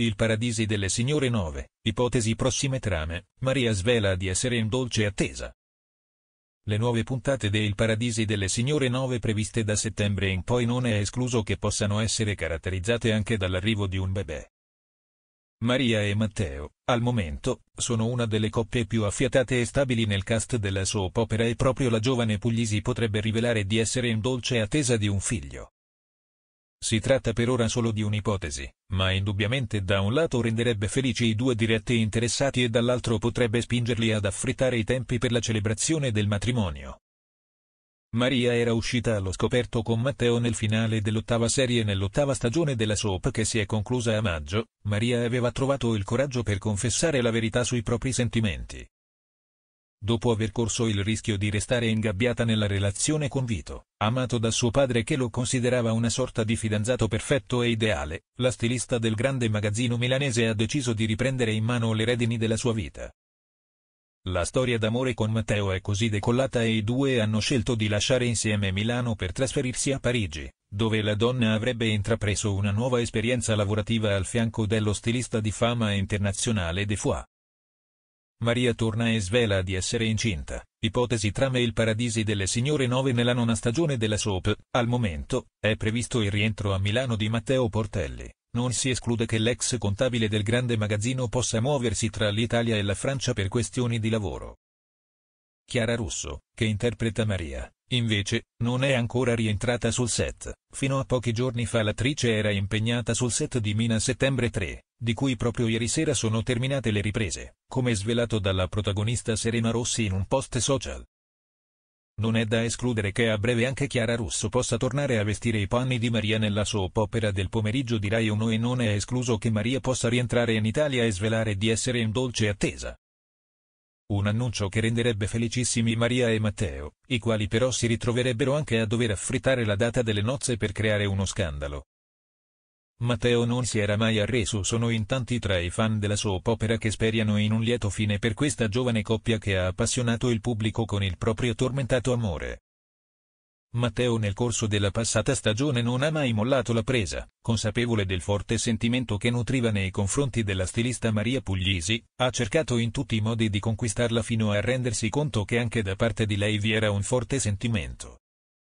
Il Paradisi delle Signore 9, ipotesi prossime trame, Maria svela di essere in dolce attesa. Le nuove puntate de del Paradisi delle Signore 9 previste da settembre in poi non è escluso che possano essere caratterizzate anche dall'arrivo di un bebè. Maria e Matteo, al momento, sono una delle coppie più affiatate e stabili nel cast della soap opera e proprio la giovane Puglisi potrebbe rivelare di essere in dolce attesa di un figlio. Si tratta per ora solo di un'ipotesi, ma indubbiamente da un lato renderebbe felici i due diretti interessati e dall'altro potrebbe spingerli ad affrettare i tempi per la celebrazione del matrimonio. Maria era uscita allo scoperto con Matteo nel finale dell'ottava serie nell'ottava stagione della soap che si è conclusa a maggio, Maria aveva trovato il coraggio per confessare la verità sui propri sentimenti. Dopo aver corso il rischio di restare ingabbiata nella relazione con Vito, amato da suo padre che lo considerava una sorta di fidanzato perfetto e ideale, la stilista del grande magazzino milanese ha deciso di riprendere in mano le redini della sua vita. La storia d'amore con Matteo è così decollata e i due hanno scelto di lasciare insieme Milano per trasferirsi a Parigi, dove la donna avrebbe intrapreso una nuova esperienza lavorativa al fianco dello stilista di fama internazionale De Foix. Maria torna e svela di essere incinta, ipotesi trame il Paradisi delle Signore 9 nella nona stagione della soap, al momento, è previsto il rientro a Milano di Matteo Portelli, non si esclude che l'ex contabile del grande magazzino possa muoversi tra l'Italia e la Francia per questioni di lavoro. Chiara Russo, che interpreta Maria, invece, non è ancora rientrata sul set, fino a pochi giorni fa l'attrice era impegnata sul set di Mina Settembre 3, di cui proprio ieri sera sono terminate le riprese, come svelato dalla protagonista Serena Rossi in un post social. Non è da escludere che a breve anche Chiara Russo possa tornare a vestire i panni di Maria nella soap opera del pomeriggio di Rai 1 e non è escluso che Maria possa rientrare in Italia e svelare di essere in dolce attesa. Un annuncio che renderebbe felicissimi Maria e Matteo, i quali però si ritroverebbero anche a dover affrittare la data delle nozze per creare uno scandalo, Matteo non si era mai arreso sono in tanti tra i fan della soap opera che speriano in un lieto fine per questa giovane coppia che ha appassionato il pubblico con il proprio tormentato amore. Matteo nel corso della passata stagione non ha mai mollato la presa, consapevole del forte sentimento che nutriva nei confronti della stilista Maria Puglisi, ha cercato in tutti i modi di conquistarla fino a rendersi conto che anche da parte di lei vi era un forte sentimento.